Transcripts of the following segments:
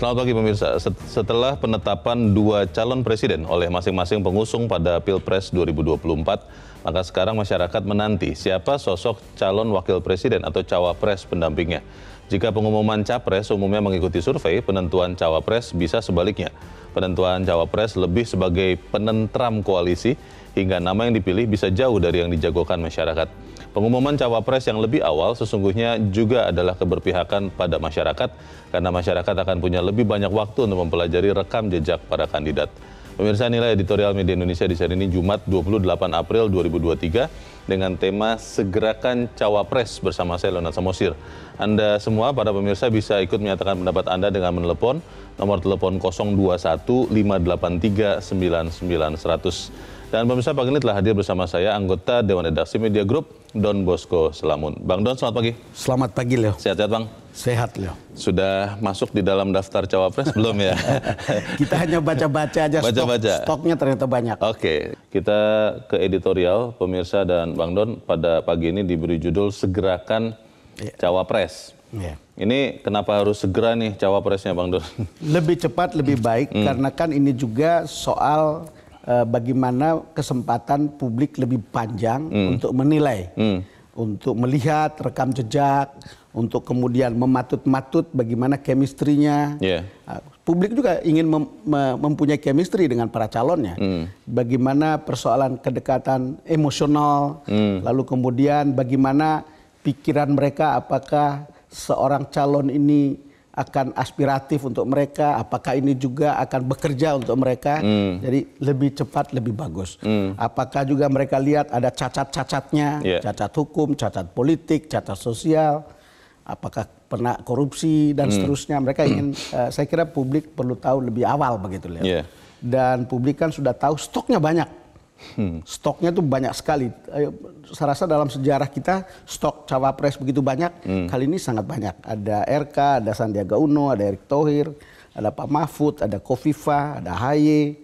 Selamat pagi pemirsa. Setelah penetapan dua calon presiden oleh masing-masing pengusung pada Pilpres 2024, maka sekarang masyarakat menanti siapa sosok calon wakil presiden atau cawapres pendampingnya. Jika pengumuman capres umumnya mengikuti survei, penentuan cawapres bisa sebaliknya. Penentuan cawapres lebih sebagai penentram koalisi hingga nama yang dipilih bisa jauh dari yang dijagokan masyarakat. Pengumuman cawapres yang lebih awal sesungguhnya juga adalah keberpihakan pada masyarakat karena masyarakat akan punya lebih banyak waktu untuk mempelajari rekam jejak para kandidat. Pemirsa nilai editorial media Indonesia di sini ini Jumat 28 April 2023 dengan tema Segerakan Cawapres bersama saya Leonard Samosir. Anda semua para pemirsa bisa ikut menyatakan pendapat Anda dengan menelpon nomor telepon 021 583 99 dan pemirsa pagi ini telah hadir bersama saya anggota Dewan Redaksi Media Group Don Bosco Selamun. Bang Don, selamat pagi. Selamat pagi, Leo. Sehat-sehat, Bang? Sehat, Leo. Sudah masuk di dalam daftar cawapres belum ya? kita hanya baca-baca aja baca -baca. Stok, stoknya ternyata banyak. Oke, okay. kita ke editorial pemirsa dan Bang Don pada pagi ini diberi judul Segerakan yeah. Cawapres. Yeah. Ini kenapa harus segera nih cawapresnya Bang Don? Lebih cepat lebih hmm. baik hmm. karena kan ini juga soal Eh, bagaimana kesempatan publik lebih panjang hmm. untuk menilai, hmm. untuk melihat rekam jejak, untuk kemudian mematut-matut bagaimana kemistrinya. Yeah. Ya. Publik juga ingin mem mempunyai kemistri dengan para calonnya. Mm. Bagaimana persoalan kedekatan emosional, mm. lalu kemudian bagaimana pikiran mereka apakah seorang calon ini akan aspiratif untuk mereka, apakah ini juga akan bekerja untuk mereka. Hmm. Jadi lebih cepat lebih bagus. Hmm. Apakah juga mereka lihat ada cacat-cacatnya, yeah. cacat hukum, cacat politik, cacat sosial, apakah pernah korupsi dan hmm. seterusnya. Mereka ingin uh, saya kira publik perlu tahu lebih awal begitu lihat. Yeah. Dan publik kan sudah tahu stoknya banyak Hmm. Stoknya tuh banyak sekali. Eh, saya rasa dalam sejarah kita stok cawapres begitu banyak. Hmm. Kali ini sangat banyak. Ada RK, ada Sandiaga Uno, ada Erick Thohir, ada Pak Mahfud, ada Kofifa, ada Haye,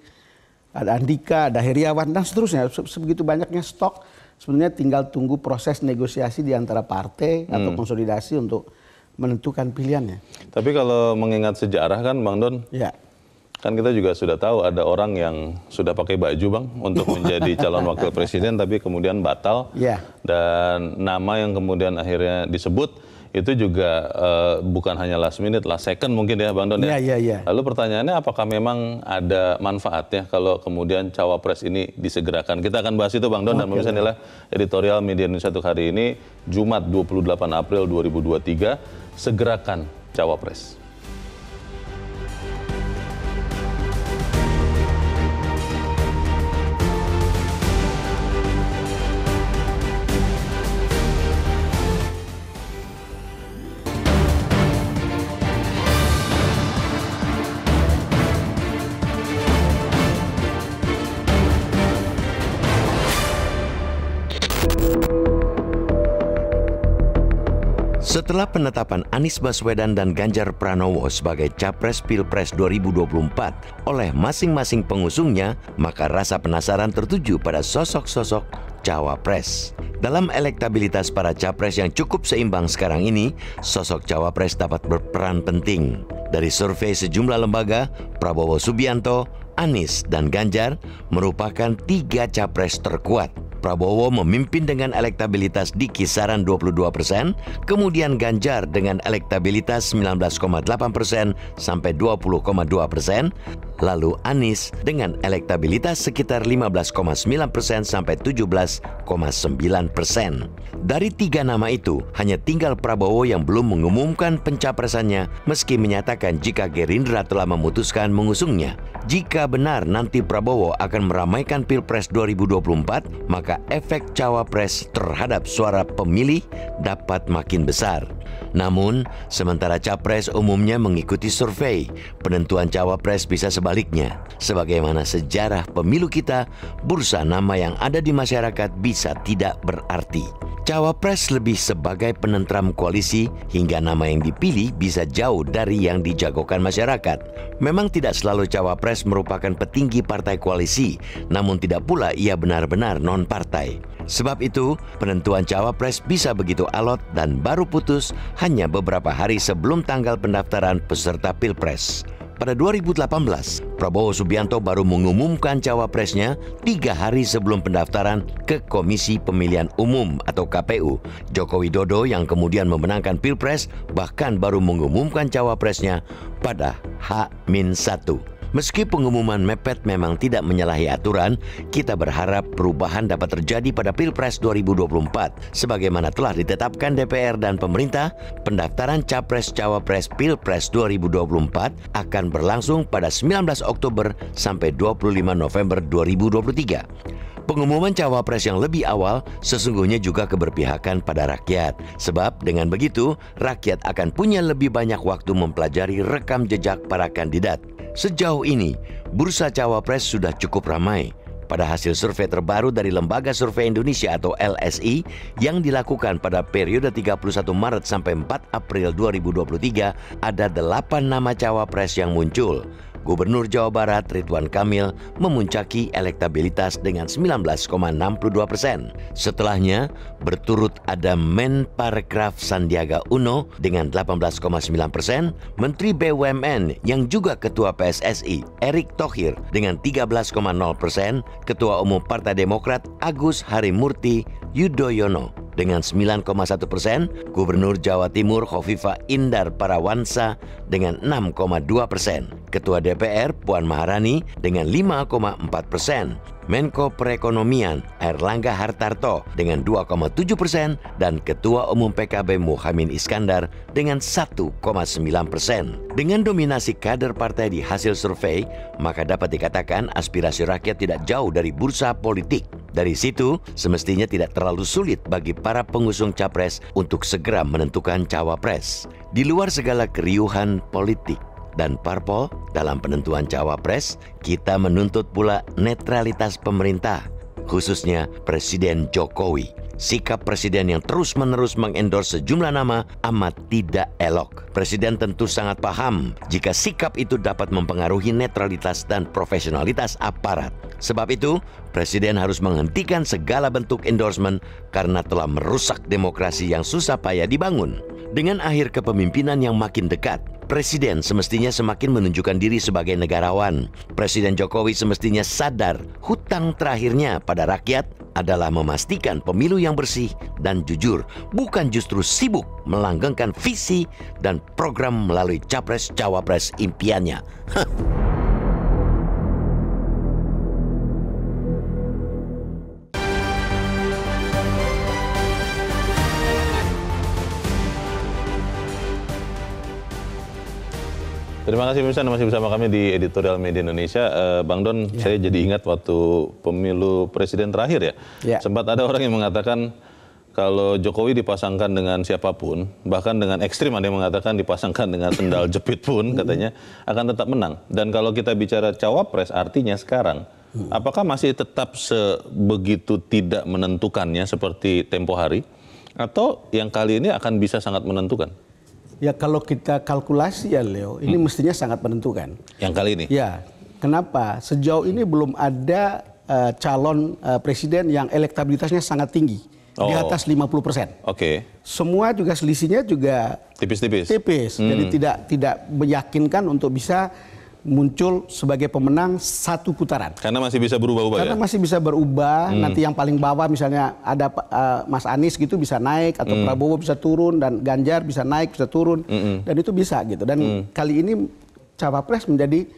ada Andika, ada Heriawan dan seterusnya. Sebegitu banyaknya stok. Sebenarnya tinggal tunggu proses negosiasi di antara partai hmm. atau konsolidasi untuk menentukan pilihannya. Tapi kalau mengingat sejarah kan Bang Don, ya kan kita juga sudah tahu ada orang yang sudah pakai baju bang untuk menjadi calon wakil presiden tapi kemudian batal yeah. dan nama yang kemudian akhirnya disebut itu juga uh, bukan hanya last minute last second mungkin ya bang Don ya. Yeah, yeah, yeah. Lalu pertanyaannya apakah memang ada manfaatnya kalau kemudian cawapres ini disegerakan? Kita akan bahas itu bang Don okay, dan pemirsa inilah editorial media Indonesia untuk hari ini Jumat 28 April 2023 segerakan cawapres. Setelah penetapan Anies Baswedan dan Ganjar Pranowo sebagai Capres Pilpres 2024 oleh masing-masing pengusungnya, maka rasa penasaran tertuju pada sosok-sosok Cawapres. Dalam elektabilitas para Capres yang cukup seimbang sekarang ini, sosok Cawapres dapat berperan penting. Dari survei sejumlah lembaga, Prabowo Subianto, Anies, dan Ganjar merupakan tiga Capres terkuat Prabowo memimpin dengan elektabilitas di kisaran 22 persen, kemudian Ganjar dengan elektabilitas 19,8 persen sampai 20,2 persen, lalu Anies dengan elektabilitas sekitar 15,9 persen sampai 17,9 persen. Dari tiga nama itu, hanya tinggal Prabowo yang belum mengumumkan pencapresannya meski menyatakan jika Gerindra telah memutuskan mengusungnya. Jika benar nanti Prabowo akan meramaikan Pilpres 2024, maka efek cawapres terhadap suara pemilih dapat makin besar. Namun, sementara capres umumnya mengikuti survei, penentuan cawapres bisa sebaliknya. Sebagaimana sejarah pemilu kita, bursa nama yang ada di masyarakat bisa tidak berarti. Cawapres lebih sebagai penentram koalisi hingga nama yang dipilih bisa jauh dari yang dijagokan masyarakat. Memang tidak selalu cawapres merupakan petinggi partai koalisi, namun tidak pula ia benar-benar non-partai. Sebab itu, penentuan cawapres bisa begitu alot dan baru putus hanya beberapa hari sebelum tanggal pendaftaran peserta Pilpres pada 2018, Prabowo Subianto baru mengumumkan cawapresnya tiga hari sebelum pendaftaran ke Komisi Pemilihan Umum atau KPU. Joko Widodo yang kemudian memenangkan Pilpres bahkan baru mengumumkan cawapresnya pada H-1. Meski pengumuman MEPET memang tidak menyalahi aturan, kita berharap perubahan dapat terjadi pada Pilpres 2024 sebagaimana telah ditetapkan DPR dan pemerintah. Pendaftaran capres-cawapres Pilpres 2024 akan berlangsung pada 19 Oktober sampai 25 November 2023. Pengumuman cawapres yang lebih awal sesungguhnya juga keberpihakan pada rakyat, sebab dengan begitu rakyat akan punya lebih banyak waktu mempelajari rekam jejak para kandidat. Sejauh ini, bursa cawapres sudah cukup ramai. Pada hasil survei terbaru dari Lembaga Survei Indonesia atau LSI yang dilakukan pada periode 31 Maret sampai 4 April 2023, ada delapan nama cawapres yang muncul. Gubernur Jawa Barat Ridwan Kamil memuncaki elektabilitas dengan 19,62 persen. Setelahnya, berturut ada Menparekraf Sandiaga Uno dengan 18,9 persen, Menteri BUMN yang juga Ketua PSSI Erick Thohir dengan 13,0 persen, Ketua Umum Partai Demokrat Agus Harimurti Yudhoyono dengan 9,1 persen, Gubernur Jawa Timur Khofifa Indar Parawansa dengan 6,2 persen, Ketua DPR Puan Maharani dengan 5,4 persen, Menko Perekonomian Erlangga Hartarto dengan 2,7 persen dan Ketua Umum PKB Muhammad Iskandar dengan 1,9 persen. Dengan dominasi kader partai di hasil survei, maka dapat dikatakan aspirasi rakyat tidak jauh dari bursa politik. Dari situ, semestinya tidak terlalu sulit bagi para pengusung capres untuk segera menentukan cawapres. Di luar segala keriuhan politik dan parpol dalam penentuan cawapres, kita menuntut pula netralitas pemerintah, khususnya Presiden Jokowi Sikap Presiden yang terus-menerus mengendorse sejumlah nama amat tidak elok. Presiden tentu sangat paham jika sikap itu dapat mempengaruhi netralitas dan profesionalitas aparat. Sebab itu, Presiden harus menghentikan segala bentuk endorsement karena telah merusak demokrasi yang susah payah dibangun. Dengan akhir kepemimpinan yang makin dekat, Presiden semestinya semakin menunjukkan diri sebagai negarawan. Presiden Jokowi semestinya sadar hutang terakhirnya pada rakyat adalah memastikan pemilu yang bersih dan jujur, bukan justru sibuk melanggengkan visi dan program melalui capres-cawapres impiannya. Hah. Terima kasih pemirsa masih bersama kami di Editorial Media Indonesia. Uh, Bang Don, ya. saya jadi ingat waktu pemilu presiden terakhir ya, ya. Sempat ada orang yang mengatakan kalau Jokowi dipasangkan dengan siapapun, bahkan dengan ekstrim ada yang mengatakan dipasangkan dengan sendal jepit pun katanya akan tetap menang. Dan kalau kita bicara cawapres artinya sekarang hmm. apakah masih tetap sebegitu tidak menentukannya seperti tempo hari atau yang kali ini akan bisa sangat menentukan? Ya kalau kita kalkulasi ya Leo, ini hmm. mestinya sangat menentukan. Yang kali ini? Ya, kenapa? Sejauh ini belum ada uh, calon uh, presiden yang elektabilitasnya sangat tinggi. Oh. Di atas 50 persen. Oke. Okay. Semua juga selisihnya juga tipis-tipis. Tipis, -tipis. tipis. Hmm. jadi tidak tidak meyakinkan untuk bisa muncul sebagai pemenang satu putaran. Karena masih bisa berubah-ubah. Karena ya? masih bisa berubah. Hmm. Nanti yang paling bawah misalnya ada uh, Mas Anies gitu bisa naik atau hmm. Prabowo bisa turun dan Ganjar bisa naik bisa turun hmm. dan itu bisa gitu. Dan hmm. kali ini cawapres menjadi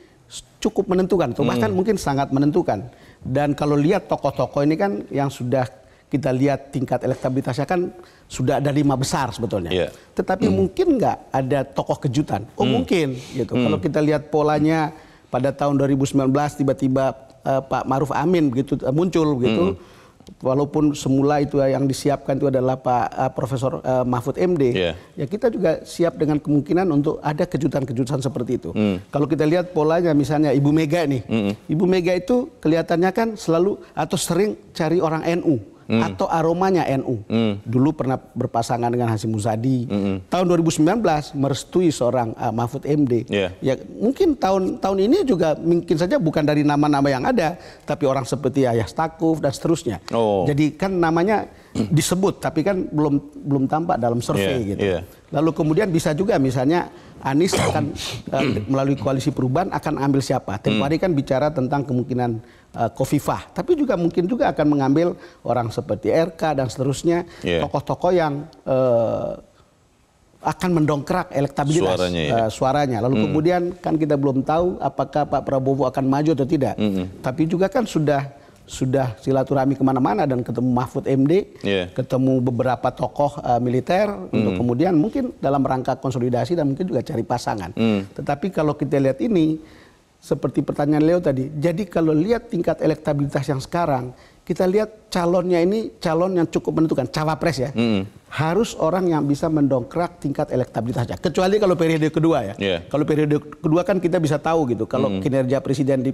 cukup menentukan, atau hmm. bahkan hmm. mungkin sangat menentukan. Dan kalau lihat tokoh-tokoh ini kan yang sudah kita lihat tingkat elektabilitasnya kan sudah ada lima besar sebetulnya. Yeah. Tetapi mm. mungkin nggak ada tokoh kejutan? Oh mm. mungkin gitu. Mm. Kalau kita lihat polanya pada tahun 2019 tiba-tiba uh, Pak Maruf Amin begitu uh, muncul gitu. Mm. Walaupun semula itu yang disiapkan itu adalah Pak uh, Profesor uh, Mahfud MD, yeah. ya kita juga siap dengan kemungkinan untuk ada kejutan-kejutan seperti itu. Mm. Kalau kita lihat polanya, misalnya Ibu Mega nih, mm -hmm. Ibu Mega itu kelihatannya kan selalu atau sering cari orang NU, hmm. atau aromanya NU. Hmm. Dulu pernah berpasangan dengan Hasim Muzadi Hmm. Tahun 2019 merestui seorang uh, Mahfud MD. Yeah. Ya mungkin tahun tahun ini juga mungkin saja bukan dari nama-nama yang ada, tapi orang seperti Ayah Stakuf dan seterusnya. Oh. Jadi kan namanya hmm. disebut tapi kan belum belum tampak dalam survei yeah, gitu. Yeah. Lalu kemudian bisa juga misalnya Anies akan uh, melalui koalisi perubahan akan ambil siapa. Tempo hari kan bicara tentang kemungkinan uh, Kofifah, tapi juga mungkin juga akan mengambil orang seperti RK dan seterusnya iya. tokoh-tokoh yeah. yang uh, akan mendongkrak elektabilitas suaranya, uh, suaranya. Lalu mm. kemudian kan kita belum tahu apakah Pak Prabowo akan maju atau tidak. Hmm. Tapi juga kan sudah sudah silaturahmi kemana-mana dan ketemu Mahfud MD, yeah. ketemu beberapa tokoh uh, militer mm. untuk kemudian mungkin dalam rangka konsolidasi dan mungkin juga cari pasangan. Mm. Tetapi kalau kita lihat ini seperti pertanyaan Leo tadi. Jadi kalau lihat tingkat elektabilitas yang sekarang, kita lihat calonnya ini calon yang cukup menentukan, cawapres ya. Mm. Harus orang yang bisa mendongkrak tingkat elektabilitasnya. Kecuali kalau periode kedua ya. Yeah. Kalau periode kedua kan kita bisa tahu gitu. Kalau mm. kinerja presiden di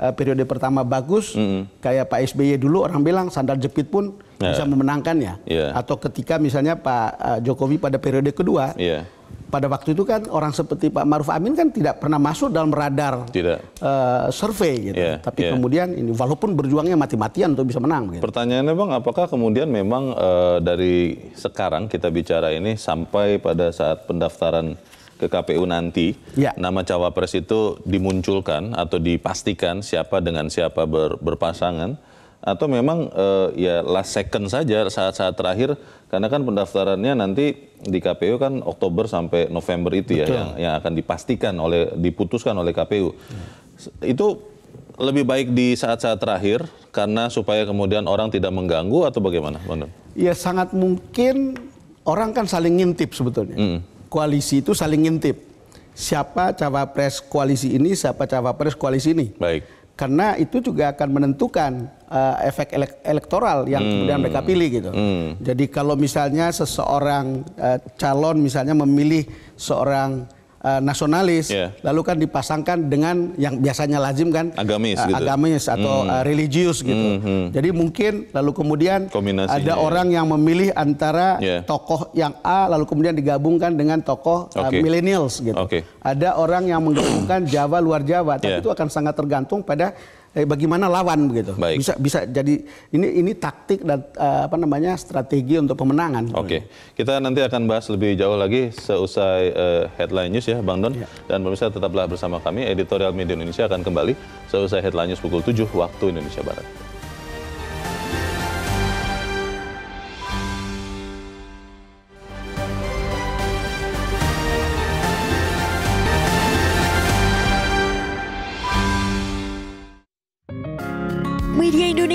uh, periode pertama bagus, mm. kayak Pak SBY dulu orang bilang sandal jepit pun yeah. bisa memenangkannya. Yeah. Atau ketika misalnya Pak uh, Jokowi pada periode kedua. Yeah pada waktu itu kan orang seperti Pak Maruf Amin kan tidak pernah masuk dalam radar tidak. Uh, survei gitu. Yeah, Tapi yeah. kemudian ini walaupun berjuangnya mati-matian untuk bisa menang. Gitu. Pertanyaannya Bang, apakah kemudian memang uh, dari sekarang kita bicara ini sampai pada saat pendaftaran ke KPU nanti ya. nama cawapres itu dimunculkan atau dipastikan siapa dengan siapa ber, berpasangan atau memang uh, ya last second saja saat-saat terakhir karena kan pendaftarannya nanti di KPU kan Oktober sampai November itu ya yang, yang akan dipastikan oleh diputuskan oleh KPU hmm. itu lebih baik di saat-saat terakhir karena supaya kemudian orang tidak mengganggu atau bagaimana Iya Ya sangat mungkin orang kan saling ngintip sebetulnya hmm. koalisi itu saling ngintip siapa cawapres koalisi ini siapa cawapres koalisi ini baik karena itu juga akan menentukan uh, efek elek elektoral yang hmm. kemudian mereka pilih gitu. Hmm. Jadi kalau misalnya seseorang uh, calon misalnya memilih seorang uh, nasionalis, yeah. lalu kan dipasangkan dengan yang biasanya lazim kan agamis, uh, gitu. agamis atau mm. uh, religius gitu. Hmm, hmm. Jadi mungkin lalu kemudian ada iya. orang yang memilih antara yeah. tokoh yang A lalu kemudian digabungkan dengan tokoh okay. uh, millennials gitu. Okay. Ada orang yang menggabungkan Jawa luar Jawa, tapi yeah. itu akan sangat tergantung pada eh, bagaimana lawan begitu. Baik. Bisa bisa jadi ini ini taktik dan uh, apa namanya strategi untuk pemenangan. Oke, okay. kita nanti akan bahas lebih jauh lagi seusai uh, headline news ya, Bang Don. Ya. Dan pemirsa tetaplah bersama kami. Editorial Media Indonesia akan kembali seusai headline news pukul 7 waktu Indonesia Barat.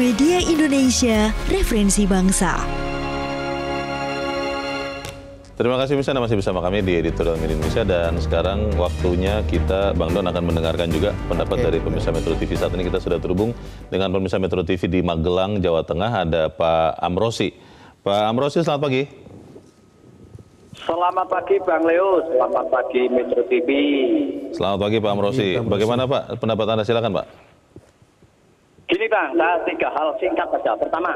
Media Indonesia, referensi bangsa. Terima kasih misalnya masih bersama kami di Editorial Media Indonesia dan sekarang waktunya kita Bang Don akan mendengarkan juga pendapat okay. dari pemirsa Metro TV. Saat ini kita sudah terhubung dengan pemirsa Metro TV di Magelang, Jawa Tengah ada Pak Amrosi. Pak Amrosi selamat pagi. Selamat pagi Bang Leo, selamat pagi Metro TV. Selamat pagi iya, Pak Amrosi. Bagaimana Pak pendapat Anda? Silakan Pak. Gini bang, saya tiga hal singkat saja. Pertama,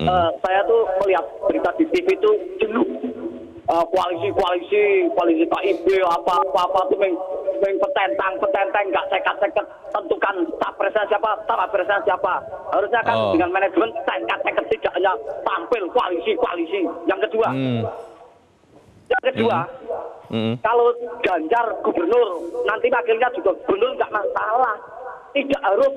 hmm. uh, saya tuh melihat berita di TV itu jenuh. koalisi eh, koalisi-koalisi, koalisi KIB, apa-apa-apa tuh meng, meng petentang, petentang, nggak sekat-sekat. Tentukan capresnya siapa, capresnya siapa. Harusnya kan oh. dengan manajemen sekat-sekat tidak hanya tampil koalisi-koalisi. Yang kedua, hmm. yang kedua, Hmm. hmm. kalau Ganjar gubernur, nanti wakilnya juga gubernur nggak masalah tidak harus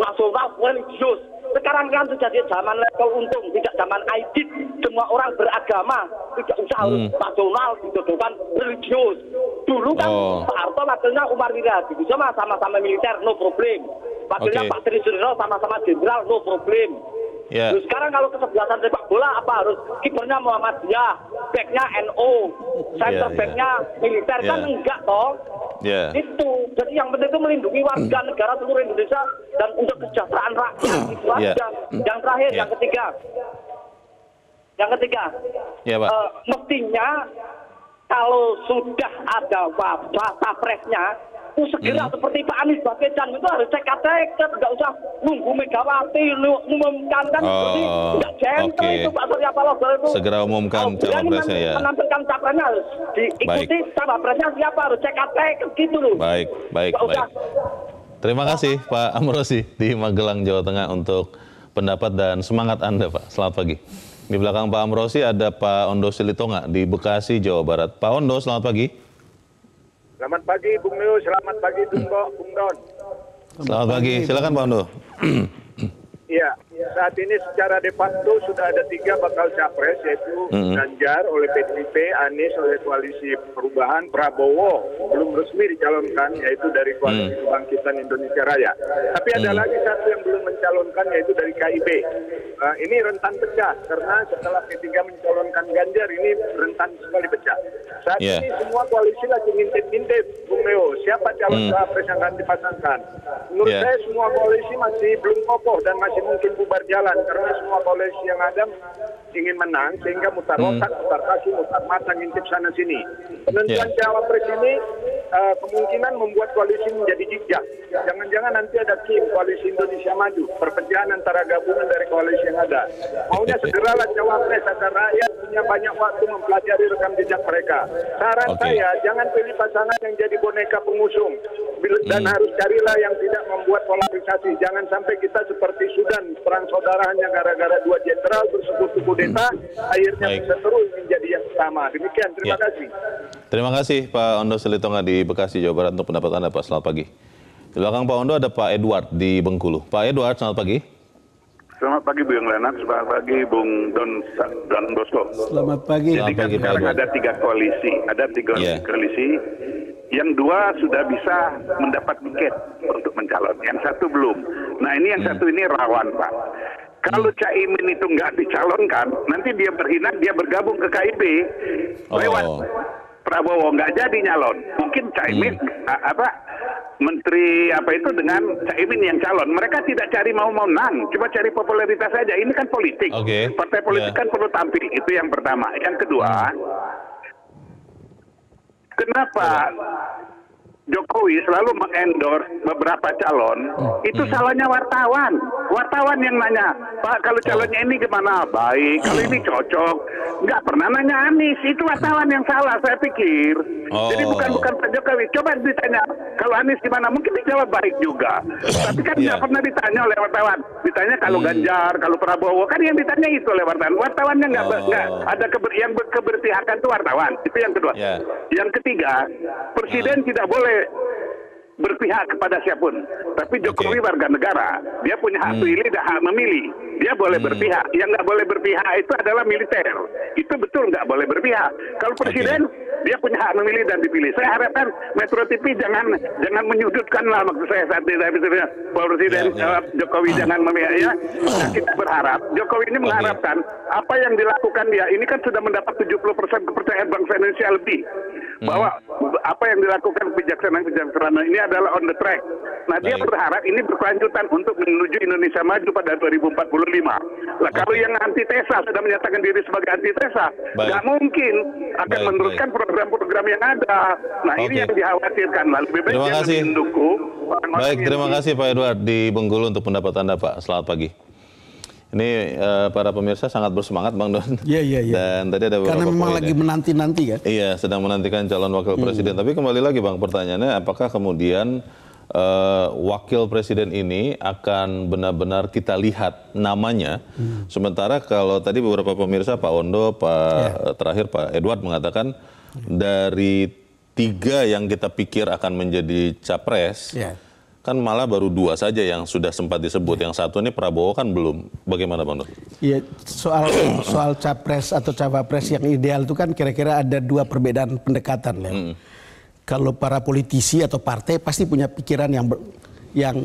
nasional religius. Sekarang kan sudah di zaman level untung, tidak zaman aidit. Semua orang beragama, tidak usah harus hmm. nasional, dijodohkan gitu, religius. Dulu kan oh. Pak Harto wakilnya Umar Wiradi, sama-sama militer, no problem. Wakilnya okay. Pak Tri sama-sama jenderal, no problem. Ya. Terus sekarang kalau kesebelasan sepak bola apa harus kipernya Muhammadiyah, backnya NO, center ya, ya, backnya militer kan ya. kan enggak toh? Ya. Itu. Jadi yang penting itu melindungi warga negara seluruh Indonesia dan untuk kesejahteraan rakyat hmm. itu aja. Ya. Yang terakhir, ya. yang ketiga. Yang ketiga. ya, Pak. Uh, mestinya kalau sudah ada wabah tapresnya segera hmm. seperti Pak Anies Baswedan itu harus cekat-cekat, nggak usah nunggu Megawati umumkan kan oh, seperti nggak gentle okay. itu Pak Surya Paloh itu. Segera umumkan oh, cawapresnya ya. Menampilkan capresnya harus diikuti baik. cawapresnya siapa harus cekat-cekat gitu loh. Baik, baik, gak baik. Usah. Terima kasih Pak Amrosi di Magelang Jawa Tengah untuk pendapat dan semangat Anda Pak. Selamat pagi. Di belakang Pak Amrosi ada Pak Ondo Silitonga di Bekasi, Jawa Barat. Pak Ondo, selamat pagi. Selamat pagi Bung Neo, selamat pagi Bung Bung Don. Selamat pagi, silakan Pak Ondo. Iya, saat ini secara de facto sudah ada tiga bakal capres yaitu mm-hmm. Ganjar oleh PDIP, Anies oleh koalisi perubahan, Prabowo belum resmi dicalonkan yaitu dari koalisi mm-hmm. Kebangkitan Indonesia Raya. Tapi ada mm-hmm. lagi satu yang belum mencalonkan yaitu dari KIB. Uh, nah, ini rentan pecah karena setelah P3 mencalonkan Ganjar ini rentan sekali pecah. Saat yeah. ini semua koalisi lagi ngintip-ngintip Bung Leo, siapa calon mm-hmm. yang akan dipasangkan? Menurut yeah. saya semua koalisi masih belum kokoh dan masih mungkin berjalan karena semua koalisi yang ada ingin menang sehingga mutar hmm. otak, mutar kasih, mutar mata ngintip sana sini. Ya. Penentuan yeah. cawapres ini uh, kemungkinan membuat koalisi menjadi jejak. Jangan-jangan nanti ada tim koalisi Indonesia Maju perpecahan antara gabungan dari koalisi yang ada. Maunya segeralah cawapres antara rakyat punya banyak waktu mempelajari rekam jejak mereka. Saran okay. saya, jangan pilih pasangan yang jadi boneka pengusung hmm. dan hmm. harus carilah yang tidak membuat polarisasi. Jangan sampai kita seperti Sudan, perang saudara hanya gara-gara dua jenderal bersekutu kudeta, hmm. akhirnya Baik. bisa terus menjadi yang sama. Demikian, terima ya. kasih. Terima kasih Pak Ondo Selitonga di Bekasi, Jawa Barat untuk pendapat Anda Pak. Selamat pagi. Di belakang Pak Ondo ada Pak Edward di Bengkulu. Pak Edward, selamat pagi. Selamat pagi Bung Renat, selamat pagi Bung Don, Don Bosco. Selamat pagi. Jadi kan sekarang ada tiga koalisi, ada tiga yeah. koalisi. Yang dua sudah bisa mendapat tiket untuk mencalon, yang satu belum. Nah ini yang hmm. satu ini rawan Pak. Kalau hmm. Caimin itu nggak dicalonkan, nanti dia berhina, dia bergabung ke KIB lewat oh. Prabowo nggak jadi nyalon. Mungkin Caimin hmm. apa menteri apa itu dengan caimin yang calon. Mereka tidak cari mau mau nang, cuma cari popularitas saja. Ini kan politik. Okay. Partai politik yeah. kan perlu tampil. Itu yang pertama. Yang kedua, kenapa Jokowi selalu mengendorse beberapa calon, oh, iya. itu hmm. salahnya wartawan. Wartawan yang nanya, Pak kalau calonnya ini gimana? Baik, kalau ini cocok. Nggak pernah nanya Anies, itu wartawan yang salah saya pikir. Oh. Jadi bukan bukan Pak Jokowi. Coba ditanya, kalau Anies gimana? Mungkin dijawab baik juga. Tapi kan nggak yeah. pernah ditanya oleh wartawan. Ditanya kalau hmm. Ganjar, kalau Prabowo, kan yang ditanya itu oleh wartawan. Wartawannya nggak oh. nggak ada keber, yang keberpihakan itu wartawan. Itu yang kedua. Yeah. Yang ketiga, Presiden uh. tidak boleh berpihak kepada siapun, Tapi Jokowi okay. warga negara, dia punya hak hmm. pilih dan hak memilih. Dia boleh hmm. berpihak. Yang nggak boleh berpihak itu adalah militer. Itu betul nggak boleh berpihak. Kalau presiden okay. dia punya hak memilih dan dipilih. Saya harapkan Metro TV jangan jangan menyudutkan lah maksud saya saat ini Pak Presiden ya, ya. Jokowi ah. jangan memihak ya. Nah, ah. kita berharap Jokowi ini mengharapkan apa yang dilakukan dia ini kan sudah mendapat 70% kepercayaan bank Indonesia lebih hmm. bahwa apa yang dilakukan kebijaksanaan-kebijaksanaan ini adalah on the track. Nah, Baik. dia berharap ini berkelanjutan untuk menuju Indonesia maju pada 2040 berlima. Nah, kalau okay. yang antitesa sudah menyatakan diri sebagai antitesa, nggak mungkin akan meneruskan program-program yang ada. Nah okay. ini yang dikhawatirkan. Nah, lebih terima kasih. mendukung. Baik, terima kasih Pak Edward di Bengkulu untuk pendapat Anda Pak. Selamat pagi. Ini uh, para pemirsa sangat bersemangat Bang Don. Iya iya iya. Dan tadi ada Karena memang lagi ya. menanti-nanti kan. Iya, sedang menantikan calon wakil hmm. presiden. Tapi kembali lagi Bang pertanyaannya apakah kemudian uh, wakil presiden ini akan benar-benar kita lihat namanya. Hmm. Sementara kalau tadi beberapa pemirsa Pak Ondo, Pak yeah. Ya. terakhir Pak Edward mengatakan dari tiga yang kita pikir akan menjadi capres. Yeah kan malah baru dua saja yang sudah sempat disebut. Yang satu ini Prabowo kan belum. Bagaimana Bang Nur? Iya, soal soal capres atau cawapres yang ideal itu kan kira-kira ada dua perbedaan pendekatan ya. Hmm kalau para politisi atau partai pasti punya pikiran yang ber, yang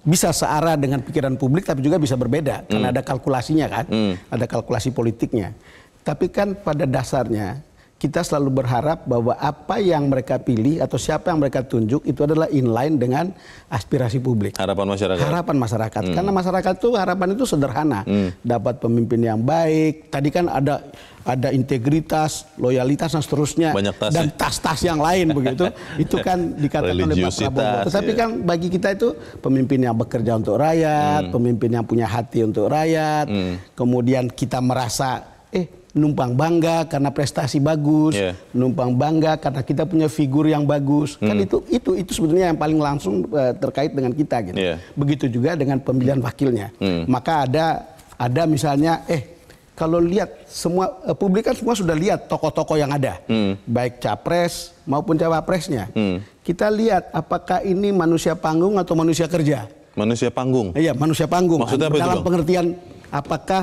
bisa searah dengan pikiran publik tapi juga bisa berbeda hmm. karena ada kalkulasinya kan, hmm. ada kalkulasi politiknya. Tapi kan pada dasarnya kita selalu berharap bahwa apa yang mereka pilih atau siapa yang mereka tunjuk itu adalah inline dengan aspirasi publik. Harapan masyarakat. Harapan masyarakat. Hmm. Karena masyarakat itu harapan itu sederhana. Hmm. Dapat pemimpin yang baik. Tadi kan ada ada integritas, loyalitas dan seterusnya Banyak tas, dan tas-tas yang lain begitu. Itu kan dikatakan oleh Pak Prabowo. Ya. Tetapi kan bagi kita itu pemimpin yang bekerja untuk rakyat, hmm. pemimpin yang punya hati untuk rakyat, hmm. kemudian kita merasa numpang bangga karena prestasi bagus, yeah. numpang bangga karena kita punya figur yang bagus. Kan hmm. Kan itu itu itu sebetulnya yang paling langsung uh, terkait dengan kita gitu. Yeah. Begitu juga dengan pemilihan wakilnya. Hmm. Maka ada ada misalnya eh kalau lihat semua uh, publik kan semua sudah lihat tokoh-tokoh yang ada, hmm. baik capres maupun cawapresnya. Hmm. Kita lihat apakah ini manusia panggung atau manusia kerja. Manusia panggung. Iya, manusia panggung. Maksudnya apa Dalam itu, pengertian apakah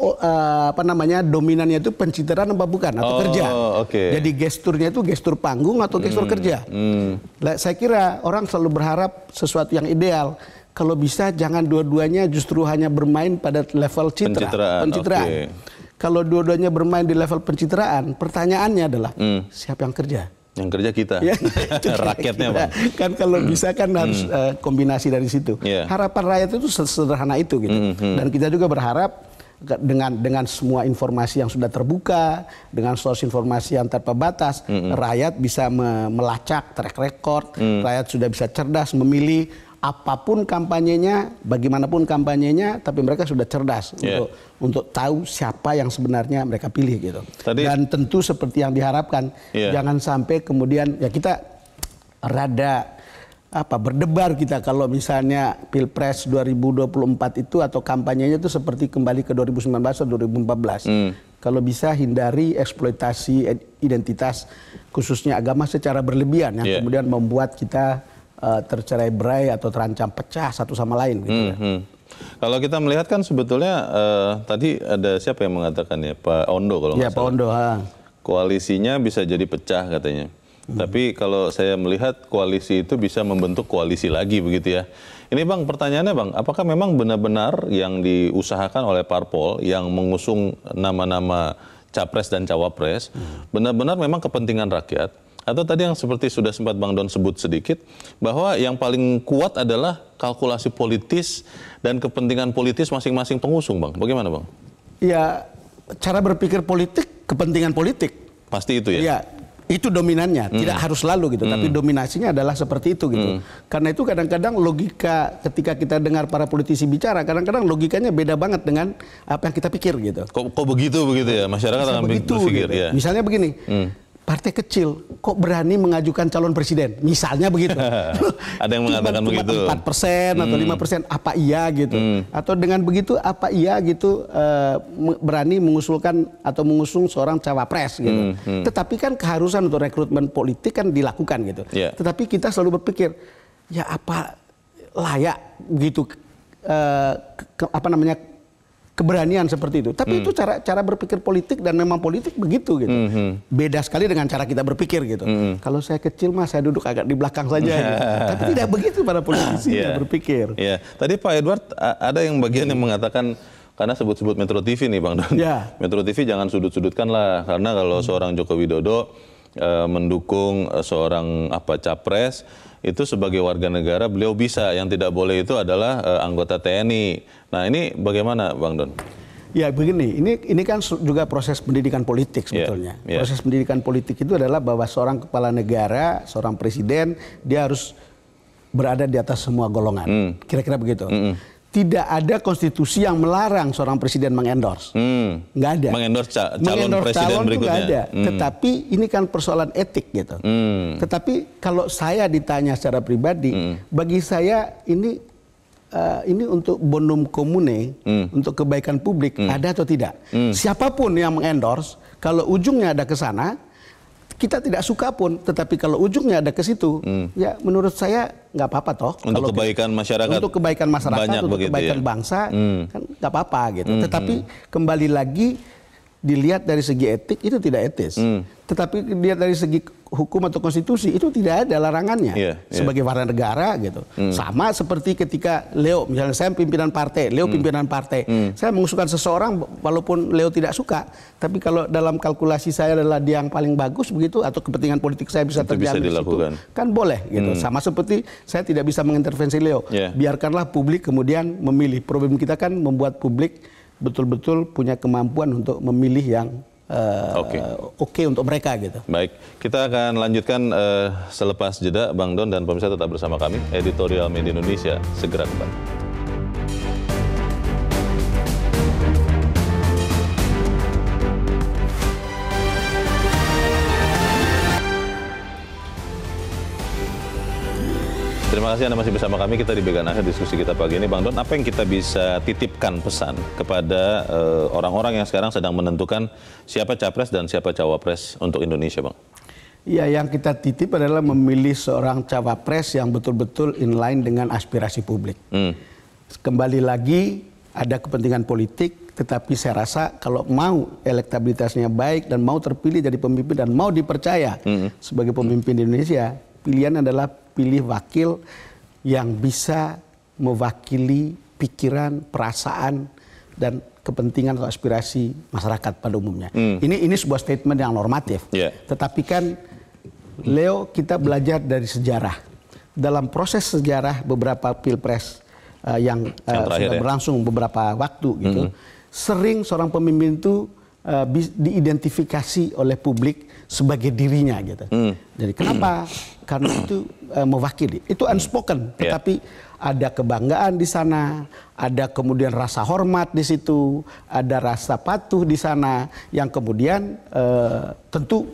uh, apa namanya dominannya itu pencitraan apa bukan atau oh, kerja. Okay. Jadi gesturnya itu gestur panggung atau gestur hmm, kerja. Hmm. Saya kira orang selalu berharap sesuatu yang ideal. Kalau bisa jangan dua-duanya justru hanya bermain pada level citra, pencitraan. pencitraan. Okay. Kalau dua-duanya bermain di level pencitraan, pertanyaannya adalah hmm. siapa yang kerja? Yang kerja kita, ya, gitu. rakyatnya kita. bang. Kan kalau hmm. bisa kan harus hmm. Eh, kombinasi dari situ. Yeah. Harapan rakyat itu sederhana itu gitu. Hmm, hmm. Dan kita juga berharap dengan dengan semua informasi yang sudah terbuka, dengan source informasi yang tanpa batas, mm -hmm. rakyat bisa me melacak track record, mm. rakyat sudah bisa cerdas memilih apapun kampanyenya, bagaimanapun kampanyenya, tapi mereka sudah cerdas yeah. untuk untuk tahu siapa yang sebenarnya mereka pilih gitu. Tadi, Dan tentu seperti yang diharapkan, yeah. jangan sampai kemudian ya kita rada apa berdebar kita kalau misalnya Pilpres 2024 itu atau kampanyenya itu seperti kembali ke 2019 atau 2014. Hmm. Kalau bisa hindari eksploitasi identitas khususnya agama secara berlebihan yang yeah. kemudian membuat kita uh, tercerai berai atau terancam pecah satu sama lain gitu hmm, ya. Hmm. Kalau kita melihat kan sebetulnya uh, tadi ada siapa yang mengatakan ya Pak Ondo kalau ya, Pak Ondo. Ha. Koalisinya bisa jadi pecah katanya. Tapi kalau saya melihat koalisi itu bisa membentuk koalisi lagi begitu ya. Ini Bang, pertanyaannya Bang, apakah memang benar-benar yang diusahakan oleh parpol yang mengusung nama-nama capres dan cawapres benar-benar memang kepentingan rakyat atau tadi yang seperti sudah sempat Bang Don sebut sedikit bahwa yang paling kuat adalah kalkulasi politis dan kepentingan politis masing-masing pengusung, Bang. Bagaimana, Bang? Ya, cara berpikir politik kepentingan politik. Pasti itu ya. Ya, itu dominannya hmm. tidak harus lalu gitu hmm. tapi dominasinya adalah seperti itu gitu hmm. karena itu kadang-kadang logika ketika kita dengar para politisi bicara kadang-kadang logikanya beda banget dengan apa yang kita pikir gitu kok, kok begitu begitu ya masyarakat akan begitu, berpikir gitu. ya misalnya begini hmm partai kecil kok berani mengajukan calon presiden misalnya begitu ada yang mengatakan cuma, begitu empat persen atau hmm. lima hmm. persen apa iya gitu hmm. atau dengan begitu apa iya gitu uh, berani mengusulkan atau mengusung seorang cawapres gitu hmm. Hmm. tetapi kan keharusan untuk rekrutmen politik kan dilakukan gitu yeah. tetapi kita selalu berpikir ya apa layak gitu uh, ke, apa namanya keberanian seperti itu. Tapi hmm. itu cara cara berpikir politik dan memang politik begitu gitu. Hmm. hmm. Beda sekali dengan cara kita berpikir gitu. Hmm, hmm. Kalau saya kecil mah saya duduk agak di belakang saja. gitu. Tapi tidak begitu para politisi yeah. berpikir. Iya. Yeah. Tadi Pak Edward ada yang bagian hmm. yang mengatakan karena sebut-sebut Metro TV nih Bang Don. Yeah. Metro TV jangan sudut-sudutkan lah karena kalau hmm. seorang Joko Widodo eh, mendukung eh, seorang apa capres itu sebagai warga negara beliau bisa. Yang tidak boleh itu adalah uh, anggota TNI. Nah ini bagaimana Bang Don? Ya begini, ini ini kan juga proses pendidikan politik ya, sebetulnya. Yeah, yeah. Proses pendidikan politik itu adalah bahwa seorang kepala negara, seorang presiden, dia harus berada di atas semua golongan. Hmm. Kira-kira mm. begitu. Mm -mm tidak ada konstitusi yang melarang seorang presiden mengendorse. Hmm. Nggak ada. Mengendorse ca calon mengendorse presiden calon berikutnya. Itu ada. Hmm. Tetapi ini kan persoalan etik gitu. Hmm. Tetapi kalau saya ditanya secara pribadi, hmm. bagi saya ini uh, ini untuk bonum komune, hmm. untuk kebaikan publik hmm. ada atau tidak. Hmm. Siapapun yang mengendorse, kalau ujungnya ada ke sana, kita tidak suka pun, tetapi kalau ujungnya ada ke situ, hmm. ya menurut saya nggak apa-apa toh. Untuk kalau kebaikan kita, masyarakat, untuk kebaikan masyarakat, untuk kebaikan ya? bangsa, hmm. kan nggak apa-apa gitu. Hmm. Tetapi hmm. kembali lagi dilihat dari segi etik itu tidak etis. Hmm. Tetapi dilihat dari segi hukum atau konstitusi itu tidak ada larangannya yeah, yeah. sebagai warga negara gitu. Hmm. Sama seperti ketika Leo misalnya saya pimpinan partai, Leo hmm. pimpinan partai. Hmm. Saya mengusulkan seseorang walaupun Leo tidak suka, tapi kalau dalam kalkulasi saya adalah dia yang paling bagus begitu atau kepentingan politik saya bisa terjadi di situ. Kan boleh gitu. Hmm. Sama seperti saya tidak bisa mengintervensi Leo. Yeah. Biarkanlah publik kemudian memilih. Problem kita kan membuat publik betul-betul punya kemampuan untuk memilih yang uh, oke okay. okay untuk mereka gitu. Baik, kita akan lanjutkan uh, selepas jeda Bang Don dan pemirsa tetap bersama kami editorial Media Indonesia segera kembali. Terima kasih Anda masih bersama kami. Kita di bagian akhir diskusi kita pagi ini. Bang Don, apa yang kita bisa titipkan pesan kepada eh, orang-orang uh, yang sekarang sedang menentukan siapa capres dan siapa cawapres untuk Indonesia, Bang? Ya, yang kita titip adalah memilih seorang cawapres yang betul-betul inline dengan aspirasi publik. Hmm. Kembali lagi, ada kepentingan politik, tetapi saya rasa kalau mau elektabilitasnya baik dan mau terpilih jadi pemimpin dan mau dipercaya -hmm. sebagai pemimpin di Indonesia, pilihan adalah pilih wakil yang bisa mewakili pikiran, perasaan dan kepentingan atau aspirasi masyarakat pada umumnya. Hmm. Ini ini sebuah statement yang normatif. Yeah. Tetapi kan Leo kita belajar dari sejarah. Dalam proses sejarah beberapa pilpres uh, yang, uh, yang sudah ya. berlangsung beberapa waktu gitu, hmm. sering seorang pemimpin itu uh, diidentifikasi oleh publik sebagai dirinya gitu. Hmm. Jadi kenapa? Karena itu uh, mewakili. Itu hmm. unspoken, iya. tetapi yeah. ada kebanggaan di sana, ada kemudian rasa hormat di situ, ada rasa patuh di sana yang kemudian uh, tentu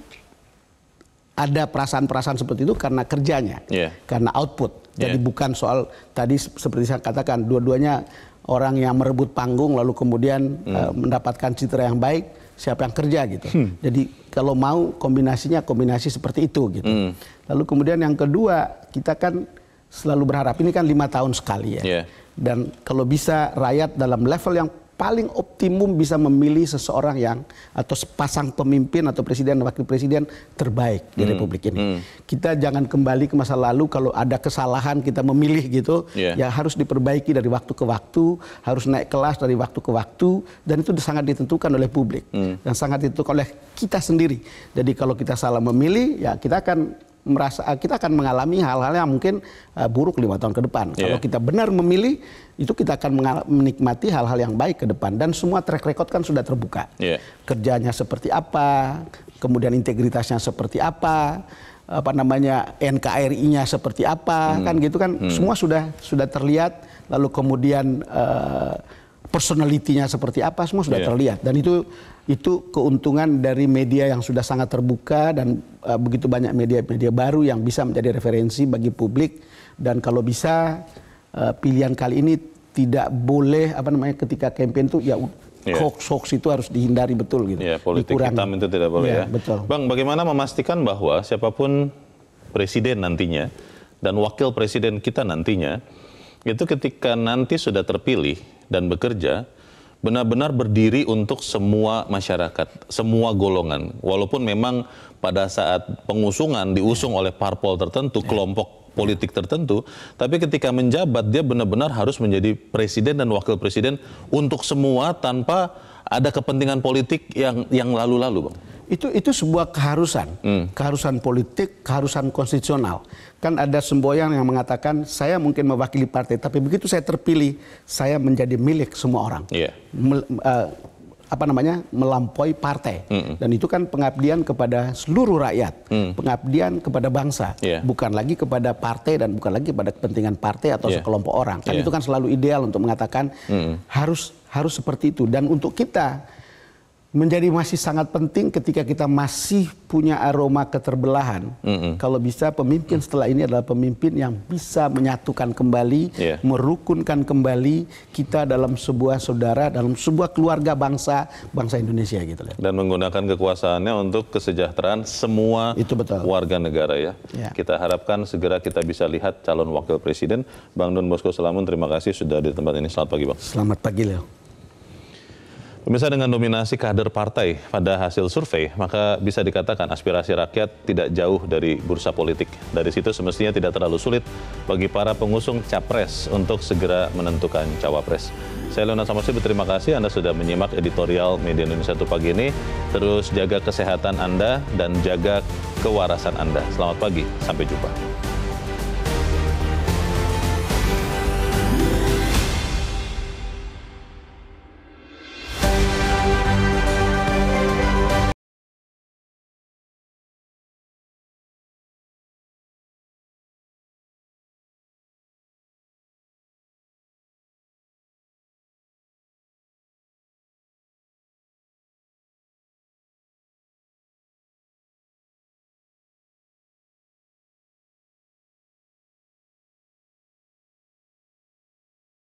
ada perasaan-perasaan seperti itu karena kerjanya, yeah. karena output. Jadi yeah. bukan soal tadi seperti saya katakan dua-duanya orang yang merebut panggung lalu kemudian hmm. uh, mendapatkan citra yang baik siapa yang kerja gitu. Hmm. Jadi kalau mau kombinasinya kombinasi seperti itu gitu. Hmm. Lalu kemudian yang kedua kita kan selalu berharap ini kan lima tahun sekali ya. Yeah. Dan kalau bisa rakyat dalam level yang paling optimum bisa memilih seseorang yang atau sepasang pemimpin atau presiden dan wakil presiden terbaik di hmm. republik ini. Hmm. Kita jangan kembali ke masa lalu kalau ada kesalahan kita memilih gitu yeah. ya harus diperbaiki dari waktu ke waktu, harus naik kelas dari waktu ke waktu dan itu sangat ditentukan oleh publik hmm. dan sangat ditentukan oleh kita sendiri. Jadi kalau kita salah memilih ya kita akan merasa kita akan mengalami hal-hal yang mungkin uh, buruk lima tahun ke depan. Yeah. Kalau kita benar memilih, itu kita akan menikmati hal-hal yang baik ke depan. Dan semua track record kan sudah terbuka. Yeah. Kerjanya seperti apa, kemudian integritasnya seperti apa, apa namanya NKRI-nya seperti apa, hmm. kan gitu kan. Hmm. Semua sudah sudah terlihat. Lalu kemudian uh, personalitinya seperti apa semua sudah yeah. terlihat dan itu itu keuntungan dari media yang sudah sangat terbuka dan uh, begitu banyak media-media baru yang bisa menjadi referensi bagi publik dan kalau bisa uh, pilihan kali ini tidak boleh apa namanya ketika kampanye itu ya yeah. hoax hoax itu harus dihindari betul gitu. Yeah, politik Dikurangi. hitam itu tidak boleh yeah, ya. Betul. Bang, bagaimana memastikan bahwa siapapun presiden nantinya dan wakil presiden kita nantinya itu ketika nanti sudah terpilih dan bekerja benar-benar berdiri untuk semua masyarakat, semua golongan. Walaupun memang pada saat pengusungan diusung oleh parpol tertentu, ya. kelompok ya. politik tertentu, tapi ketika menjabat dia benar-benar harus menjadi presiden dan wakil presiden untuk semua tanpa ada kepentingan politik yang yang lalu-lalu, Bang itu itu sebuah keharusan, hmm. keharusan politik, keharusan konstitusional. Kan ada semboyan yang mengatakan saya mungkin mewakili partai, tapi begitu saya terpilih, saya menjadi milik semua orang. Yeah. Iya. Eh, uh, apa namanya melampaui partai hmm. dan itu kan pengabdian kepada seluruh rakyat hmm. pengabdian kepada bangsa yeah. bukan lagi kepada partai dan bukan lagi kepada kepentingan partai atau yeah. sekelompok orang kan yeah. itu kan selalu ideal untuk mengatakan hmm. harus harus seperti itu dan untuk kita menjadi masih sangat penting ketika kita masih punya aroma keterbelahan. Mm -hmm. Kalau bisa pemimpin setelah ini adalah pemimpin yang bisa menyatukan kembali, yeah. merukunkan kembali kita dalam sebuah saudara, dalam sebuah keluarga bangsa bangsa Indonesia gitu ya. Dan menggunakan kekuasaannya untuk kesejahteraan semua Itu betul. warga negara ya. Yeah. Kita harapkan segera kita bisa lihat calon wakil presiden Bang Don Bosco Selamun terima kasih sudah di tempat ini. Selamat pagi Bang. Selamat pagi Leo. Pemirsa dengan nominasi kader partai pada hasil survei, maka bisa dikatakan aspirasi rakyat tidak jauh dari bursa politik. Dari situ semestinya tidak terlalu sulit bagi para pengusung capres untuk segera menentukan cawapres. Saya Leonard Samosir berterima kasih Anda sudah menyimak editorial Media Indonesia itu pagi ini. Terus jaga kesehatan Anda dan jaga kewarasan Anda. Selamat pagi, sampai jumpa.